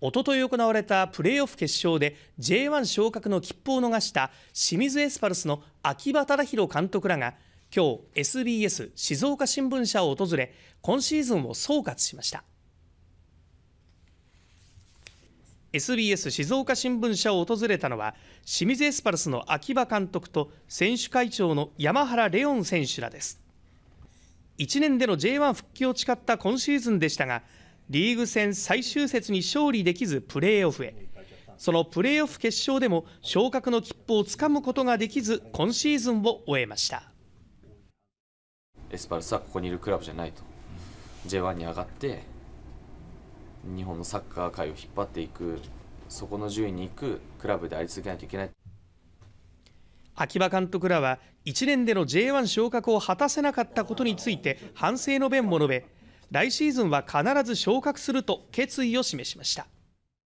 おととい行われたプレーオフ決勝で J1 昇格の切符を逃した清水エスパルスの秋葉忠宏監督らが今日 SBS 静岡新聞社を訪れ今シーズンを総括しました SBS 静岡新聞社を訪れたのは清水エスパルスの秋葉監督と選手会長の山原レオン選手らです1年での J1 復帰を誓った今シーズンでしたがリーグ戦最終節に勝利できずプレーオフへそのプレーオフ決勝でも昇格の切符をつかむことができず今シーズンを終えましたエスパルスはここにいるクラブじゃないと J1 に上がって日本のサッカー界を引っ張っていくそこの順位に行くクラブであり続けないといけない秋葉監督らは1年での J1 昇格を果たせなかったことについて反省の弁も述べ来シーズンは必ず昇格すると決意を示しました